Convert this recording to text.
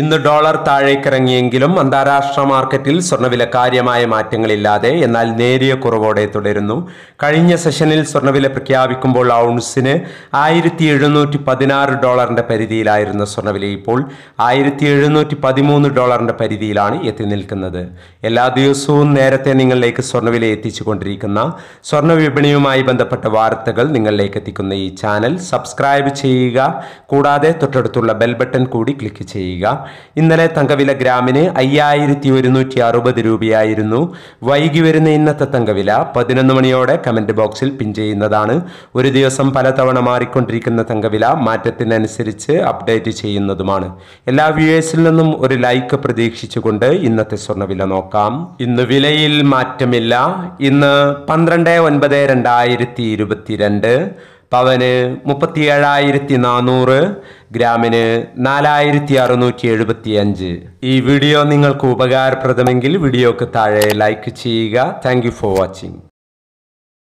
ഇന്ന് ഡോളർ താഴേക്കിറങ്ങിയെങ്കിലും അന്താരാഷ്ട്ര മാർക്കറ്റിൽ സ്വർണ്ണവില കാര്യമായ മാറ്റങ്ങളില്ലാതെ എന്നാൽ നേരിയ കുറവോടെ തുടരുന്നു കഴിഞ്ഞ സെഷനിൽ സ്വർണ്ണവില പ്രഖ്യാപിക്കുമ്പോൾ ഔൺസിന് ആയിരത്തി എഴുന്നൂറ്റി പതിനാറ് ഡോളറിന്റെ പരിധിയിലായിരുന്ന സ്വർണ്ണവില ഇപ്പോൾ ആയിരത്തി എഴുന്നൂറ്റി പതിമൂന്ന് ഡോളറിന്റെ പരിധിയിലാണ് എത്തി നിൽക്കുന്നത് എല്ലാ ദിവസവും നേരത്തെ നിങ്ങളിലേക്ക് സ്വർണ്ണവില എത്തിച്ചുകൊണ്ടിരിക്കുന്ന സ്വർണ്ണ വിപണിയുമായി ബന്ധപ്പെട്ട വാർത്തകൾ നിങ്ങളിലേക്ക് എത്തിക്കുന്ന ഈ ചാനൽ സബ്സ്ക്രൈബ് ചെയ്യുക കൂടാതെ തൊട്ടടുത്തുള്ള ബെൽ ബട്ടൺ കൂടി ക്ലിക്ക് ചെയ്യുക ഇന്നലെ തങ്കവില ഗ്രാമിന് അയ്യായിരത്തി ഒരുന്നൂറ്റി അറുപത് രൂപയായിരുന്നു വൈകി വരുന്ന ഇന്നത്തെ തങ്കവില പതിനൊന്ന് മണിയോടെ കമൻറ്റ് ബോക്സിൽ പിൻ ചെയ്യുന്നതാണ് ഒരു ദിവസം പലതവണ മാറിക്കൊണ്ടിരിക്കുന്ന തങ്കവില മാറ്റത്തിനനുസരിച്ച് അപ്ഡേറ്റ് ചെയ്യുന്നതുമാണ് എല്ലാ വ്യൂവേഴ്സിൽ നിന്നും ഒരു ലൈക്ക് പ്രതീക്ഷിച്ചുകൊണ്ട് ഇന്നത്തെ സ്വർണ്ണവില നോക്കാം ഇന്ന് വിലയിൽ മാറ്റമില്ല ഇന്ന് പന്ത്രണ്ട് ഒൻപത് രണ്ടായിരത്തി ഇരുപത്തിരണ്ട് പവന് ഏഴായിരത്തി നാനൂറ് ഗ്രാമിന് നാലായിരത്തി അറുന്നൂറ്റി എഴുപത്തി അഞ്ച് ഈ വീഡിയോ നിങ്ങൾക്ക് ഉപകാരപ്രദമെങ്കിൽ വീഡിയോക്ക് താഴെ ലൈക്ക് ചെയ്യുക താങ്ക് ഫോർ വാച്ചിങ്